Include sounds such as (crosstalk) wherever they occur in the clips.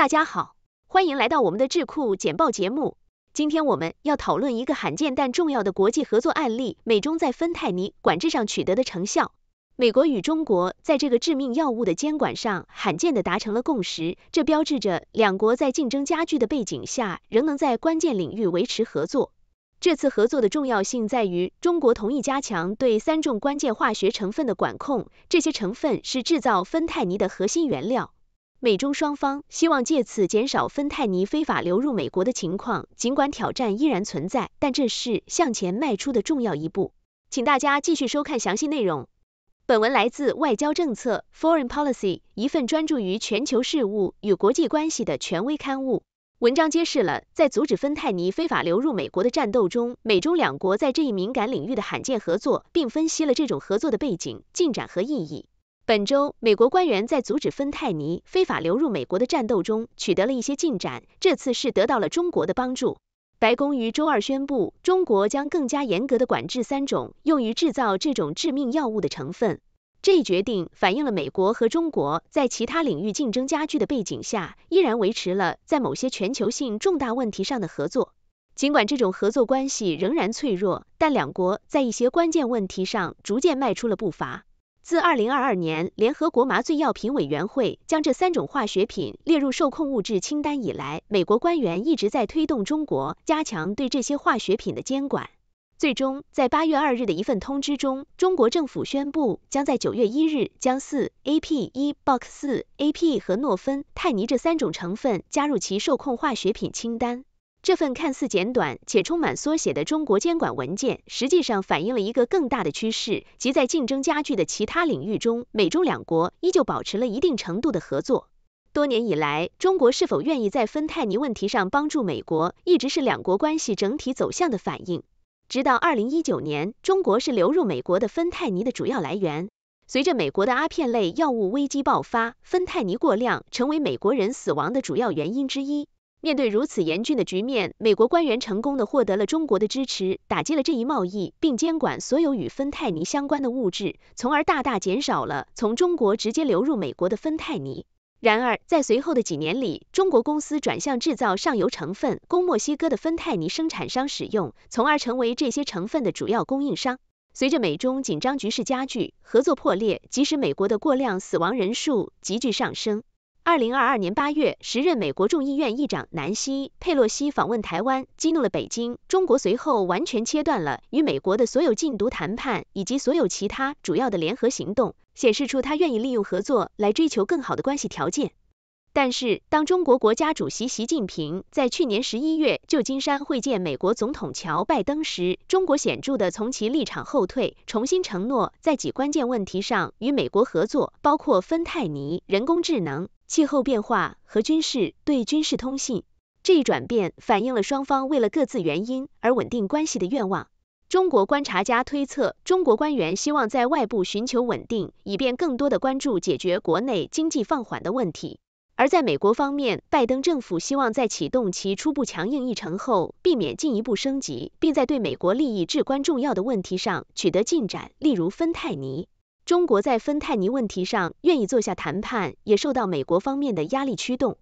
大家好，欢迎来到我们的智库简报节目。今天我们要讨论一个罕见但重要的国际合作案例——美中在芬太尼管制上取得的成效。美国与中国在这个致命药物的监管上罕见地达成了共识，这标志着两国在竞争加剧的背景下仍能在关键领域维持合作。这次合作的重要性在于，中国同意加强对三种关键化学成分的管控，这些成分是制造芬太尼的核心原料。美中双方希望借此减少芬太尼非法流入美国的情况，尽管挑战依然存在，但这是向前迈出的重要一步。请大家继续收看详细内容。本文来自外交政策 （Foreign Policy） 一份专注于全球事务与国际关系的权威刊物。文章揭示了在阻止芬太尼非法流入美国的战斗中，美中两国在这一敏感领域的罕见合作，并分析了这种合作的背景、进展和意义。本周，美国官员在阻止芬太尼非法流入美国的战斗中取得了一些进展。这次是得到了中国的帮助。白宫于周二宣布，中国将更加严格地管制三种用于制造这种致命药物的成分。这一决定反映了美国和中国在其他领域竞争加剧的背景下，依然维持了在某些全球性重大问题上的合作。尽管这种合作关系仍然脆弱，但两国在一些关键问题上逐渐迈出了步伐。自2022年联合国麻醉药品委员会将这三种化学品列入受控物质清单以来，美国官员一直在推动中国加强对这些化学品的监管。最终，在8月2日的一份通知中，中国政府宣布将在9月1日将四 AP 一 box 四 AP 和诺芬泰尼这三种成分加入其受控化学品清单。这份看似简短且充满缩写的中国监管文件，实际上反映了一个更大的趋势，即在竞争加剧的其他领域中，美中两国依旧保持了一定程度的合作。多年以来，中国是否愿意在芬太尼问题上帮助美国，一直是两国关系整体走向的反应。直到2019年，中国是流入美国的芬太尼的主要来源。随着美国的阿片类药物危机爆发，芬太尼过量成为美国人死亡的主要原因之一。面对如此严峻的局面，美国官员成功的获得了中国的支持，打击了这一贸易，并监管所有与芬太尼相关的物质，从而大大减少了从中国直接流入美国的芬太尼。然而，在随后的几年里，中国公司转向制造上游成分，供墨西哥的芬太尼生产商使用，从而成为这些成分的主要供应商。随着美中紧张局势加剧，合作破裂，即使美国的过量死亡人数急剧上升。二零二二年八月，时任美国众议院议长南希·佩洛西访问台湾，激怒了北京。中国随后完全切断了与美国的所有禁毒谈判以及所有其他主要的联合行动，显示出他愿意利用合作来追求更好的关系条件。但是，当中国国家主席习近平在去年十一月旧金山会见美国总统乔·拜登时，中国显著地从其立场后退，重新承诺在几关键问题上与美国合作，包括芬太尼、人工智能。气候变化和军事对军事通信这一转变，反映了双方为了各自原因而稳定关系的愿望。中国观察家推测，中国官员希望在外部寻求稳定，以便更多的关注解决国内经济放缓的问题。而在美国方面，拜登政府希望在启动其初步强硬议程后，避免进一步升级，并在对美国利益至关重要的问题上取得进展，例如芬太尼。中国在芬太尼问题上愿意坐下谈判，也受到美国方面的压力驱动。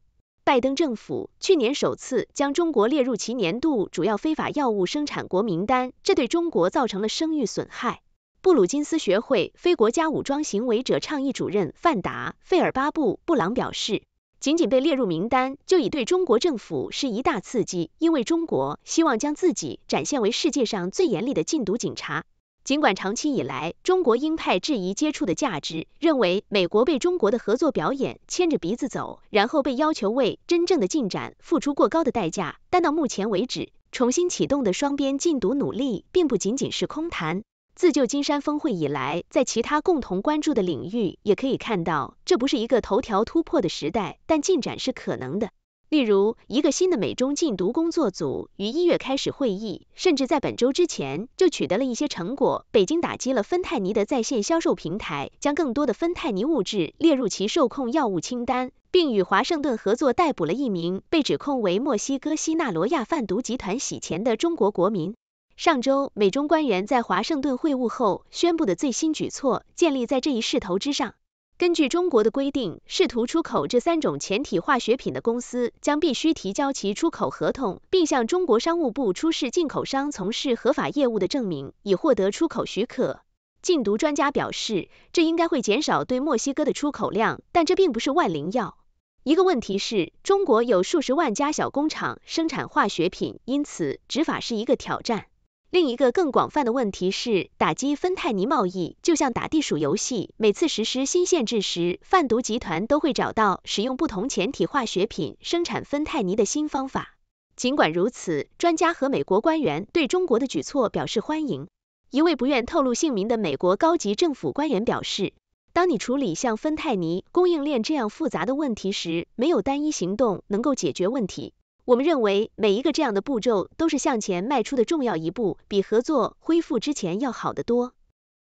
拜登政府去年首次将中国列入其年度主要非法药物生产国名单，这对中国造成了声誉损害。布鲁金斯学会非国家武装行为者倡议主任范达·费尔巴布·布朗表示，仅仅被列入名单就已对中国政府是一大刺激，因为中国希望将自己展现为世界上最严厉的禁毒警察。尽管长期以来，中国鹰派质疑接触的价值，认为美国被中国的合作表演牵着鼻子走，然后被要求为真正的进展付出过高的代价，但到目前为止，重新启动的双边禁毒努力并不仅仅是空谈。自旧金山峰会以来，在其他共同关注的领域，也可以看到这不是一个头条突破的时代，但进展是可能的。例如，一个新的美中禁毒工作组于一月开始会议，甚至在本周之前就取得了一些成果。北京打击了芬太尼的在线销售平台，将更多的芬太尼物质列入其受控药物清单，并与华盛顿合作逮捕了一名被指控为墨西哥西纳罗亚贩毒集团洗钱的中国国民。上周，美中官员在华盛顿会晤后宣布的最新举措，建立在这一势头之上。根据中国的规定，试图出口这三种前体化学品的公司将必须提交其出口合同，并向中国商务部出示进口商从事合法业务的证明，以获得出口许可。禁毒专家表示，这应该会减少对墨西哥的出口量，但这并不是万灵药。一个问题是中国有数十万家小工厂生产化学品，因此执法是一个挑战。另一个更广泛的问题是打击芬太尼贸易，就像打地鼠游戏。每次实施新限制时，贩毒集团都会找到使用不同前体化学品生产芬太尼的新方法。尽管如此，专家和美国官员对中国的举措表示欢迎。一位不愿透露姓名的美国高级政府官员表示：“当你处理像芬太尼供应链这样复杂的问题时，没有单一行动能够解决问题。”我们认为每一个这样的步骤都是向前迈出的重要一步，比合作恢复之前要好得多。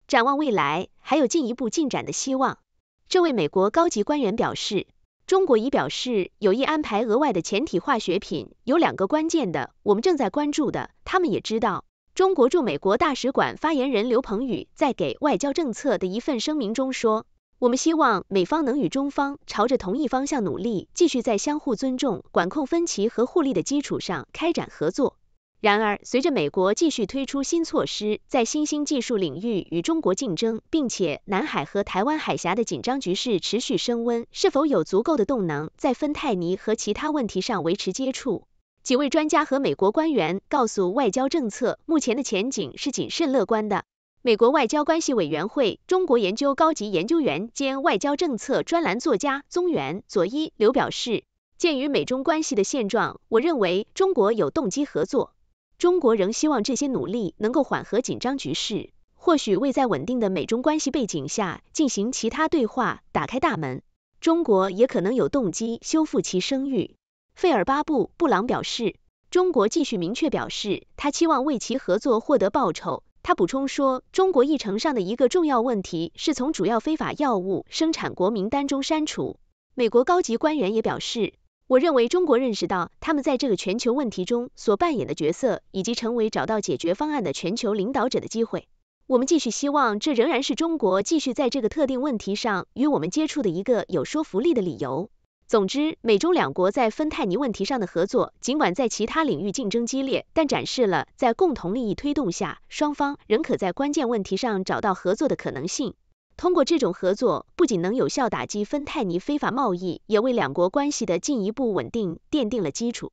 展望未来，还有进一步进展的希望。这位美国高级官员表示，中国已表示有意安排额外的前体化学品。有两个关键的，我们正在关注的。他们也知道。中国驻美国大使馆发言人刘鹏宇在给《外交政策》的一份声明中说。我们希望美方能与中方朝着同一方向努力，继续在相互尊重、管控分歧和互利的基础上开展合作。然而，随着美国继续推出新措施，在新兴技术领域与中国竞争，并且南海和台湾海峡的紧张局势持续升温，是否有足够的动能在芬太尼和其他问题上维持接触？几位专家和美国官员告诉《外交政策》，目前的前景是谨慎乐观的。美国外交关系委员会中国研究高级研究员兼外交政策专栏作家宗元佐伊刘表示，鉴于美中关系的现状，我认为中国有动机合作。中国仍希望这些努力能够缓和紧张局势，或许为在稳定的美中关系背景下进行其他对话打开大门。中国也可能有动机修复其声誉。费尔巴布布朗表示，中国继续明确表示，他期望为其合作获得报酬。他补充说，中国议程上的一个重要问题是从主要非法药物生产国名单中删除。美国高级官员也表示，我认为中国认识到他们在这个全球问题中所扮演的角色，以及成为找到解决方案的全球领导者的机会。我们继续希望这仍然是中国继续在这个特定问题上与我们接触的一个有说服力的理由。总之，美中两国在芬太尼问题上的合作，尽管在其他领域竞争激烈，但展示了在共同利益推动下，双方仍可在关键问题上找到合作的可能性。通过这种合作，不仅能有效打击芬太尼非法贸易，也为两国关系的进一步稳定奠定了基础。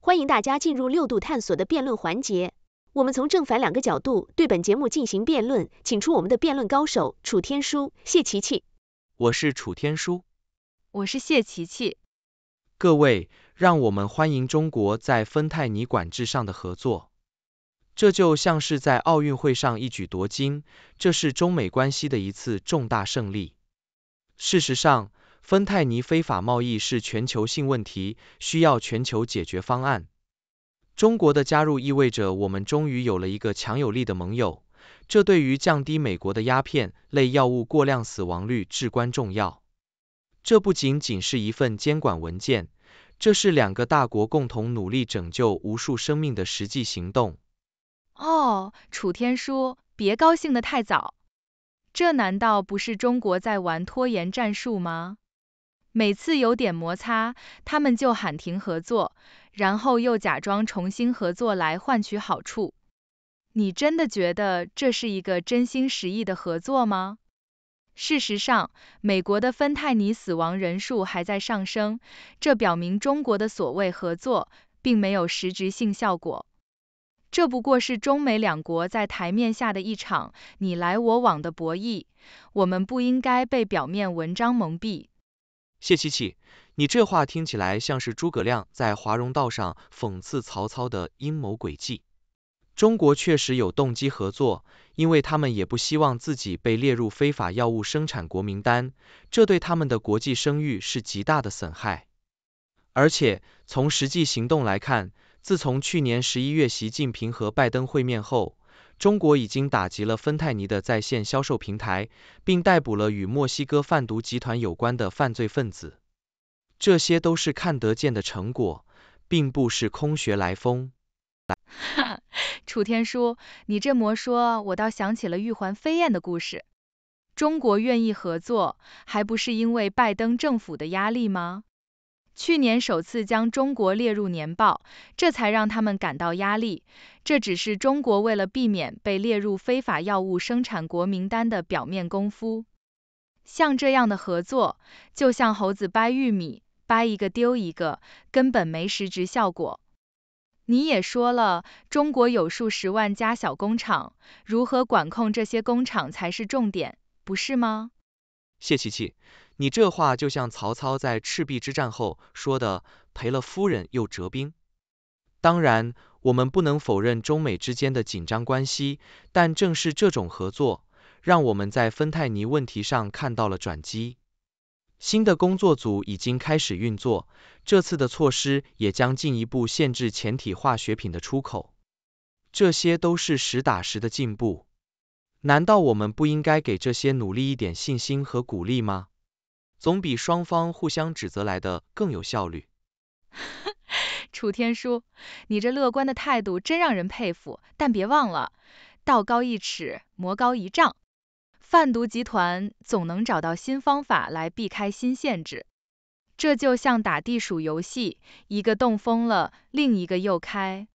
欢迎大家进入六度探索的辩论环节。我们从正反两个角度对本节目进行辩论，请出我们的辩论高手楚天舒、谢琪琪。我是楚天舒，我是谢琪琪。各位，让我们欢迎中国在芬太尼管制上的合作。这就像是在奥运会上一举夺金，这是中美关系的一次重大胜利。事实上，芬太尼非法贸易是全球性问题，需要全球解决方案。中国的加入意味着我们终于有了一个强有力的盟友，这对于降低美国的鸦片类药物过量死亡率至关重要。这不仅仅是一份监管文件，这是两个大国共同努力拯救无数生命的实际行动。哦，楚天舒，别高兴的太早，这难道不是中国在玩拖延战术吗？每次有点摩擦，他们就喊停合作。然后又假装重新合作来换取好处，你真的觉得这是一个真心实意的合作吗？事实上，美国的芬太尼死亡人数还在上升，这表明中国的所谓合作并没有实质性效果。这不过是中美两国在台面下的一场你来我往的博弈，我们不应该被表面文章蒙蔽。谢琪琪，你这话听起来像是诸葛亮在华容道上讽刺曹操的阴谋诡计。中国确实有动机合作，因为他们也不希望自己被列入非法药物生产国名单，这对他们的国际声誉是极大的损害。而且从实际行动来看，自从去年十一月习近平和拜登会面后，中国已经打击了芬太尼的在线销售平台，并逮捕了与墨西哥贩毒集团有关的犯罪分子。这些都是看得见的成果，并不是空穴来风。哈 (laughs) 楚天舒，你这魔说，我倒想起了玉环飞燕的故事。中国愿意合作，还不是因为拜登政府的压力吗？去年首次将中国列入年报，这才让他们感到压力。这只是中国为了避免被列入非法药物生产国名单的表面功夫。像这样的合作，就像猴子掰玉米。掰一个丢一个，根本没实质效果。你也说了，中国有数十万家小工厂，如何管控这些工厂才是重点，不是吗？谢琪琪，你这话就像曹操在赤壁之战后说的“赔了夫人又折兵”。当然，我们不能否认中美之间的紧张关系，但正是这种合作，让我们在芬太尼问题上看到了转机。新的工作组已经开始运作，这次的措施也将进一步限制前体化学品的出口。这些都是实打实的进步，难道我们不应该给这些努力一点信心和鼓励吗？总比双方互相指责来的更有效率。(laughs) 楚天舒，你这乐观的态度真让人佩服，但别忘了，道高一尺，魔高一丈。贩毒集团总能找到新方法来避开新限制，这就像打地鼠游戏，一个洞封了，另一个又开。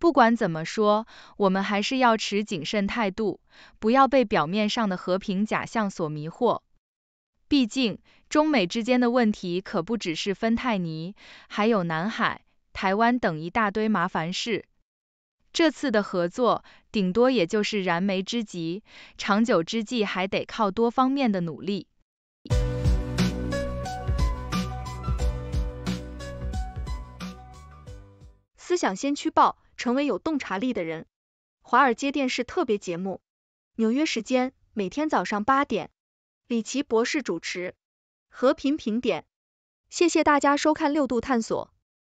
不管怎么说，我们还是要持谨慎态度，不要被表面上的和平假象所迷惑。毕竟，中美之间的问题可不只是芬太尼，还有南海、台湾等一大堆麻烦事。这次的合作，顶多也就是燃眉之急，长久之计还得靠多方面的努力。思想先驱报，成为有洞察力的人。华尔街电视特别节目，纽约时间每天早上八点，李奇博士主持。和平评点，谢谢大家收看六度探索。